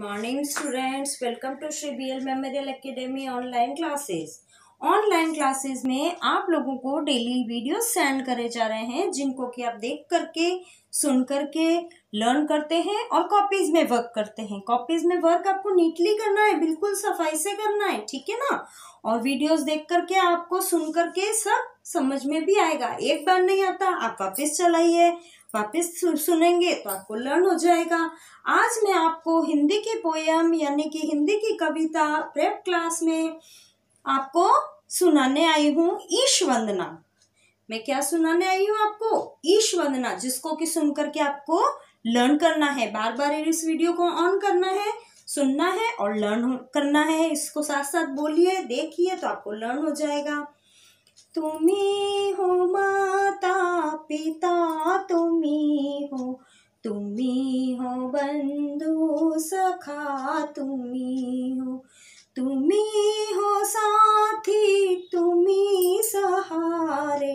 morning students welcome to Shri B L memorial academy online classes online classes में आप लोगों को डेली वीडियो सेंड करे जा रहे हैं जिनको कि आप देख करके सुन करके लर्न करते हैं और कॉपीज में वर्क करते हैं कॉपीज में वर्क आपको नीटली करना है बिल्कुल सफाई से करना है ठीक है ना और वीडियोस देख करके आपको सुन करके सब समझ में भी आएगा एक बार नहीं आता आप वापिस चलाइए वापस सुनेंगे तो आपको लर्न हो जाएगा आज मैं आपको हिंदी की पोयम यानी कि हिंदी की कविता प्रेप क्लास में आपको सुनाने आई हूँ ईश वंदना मैं क्या सुनाने आई हूँ आपको ईश वंदना जिसको कि सुन करके आपको लर्न करना है बार बार इस वीडियो को ऑन करना है सुनना है और लर्न करना है इसको साथ साथ बोलिए देखिए तो आपको लर्न हो जाएगा तुम्हें हो माँ तुम्ही हो बंधु सखा तुम्ही हो तुम्ही हो साथी तुम्ही सहारे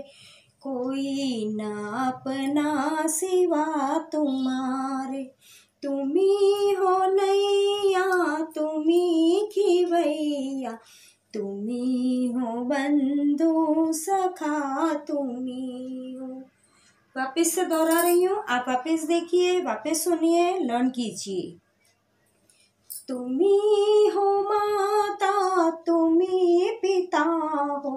कोई ना अपना सिवा तुम्हारे तुम्ही हो नैया तुम्ही खिवैया तुम्ही हो बंधु सखा तुम्ही हो वापस से दोहरा रही हूँ आप वापस देखिए वापस सुनिए लर्न कीजिए तुम्ही हो माता तुम्ही पिता हो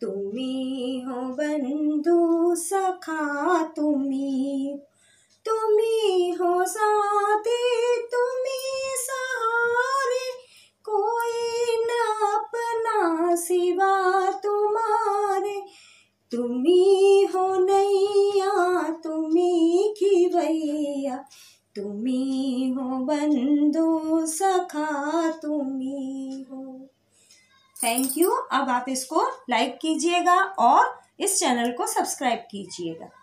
तुम्ही हो बंधु सखा तुम्ही तुम्ही हो साथी तुम्ही सहारे कोई न अपना सिवा तुम्हारे तुम्ही तुम्ही हो बंधु सखा तुम्ही हो थैंक यू अब आप इसको लाइक कीजिएगा और इस चैनल को सब्सक्राइब कीजिएगा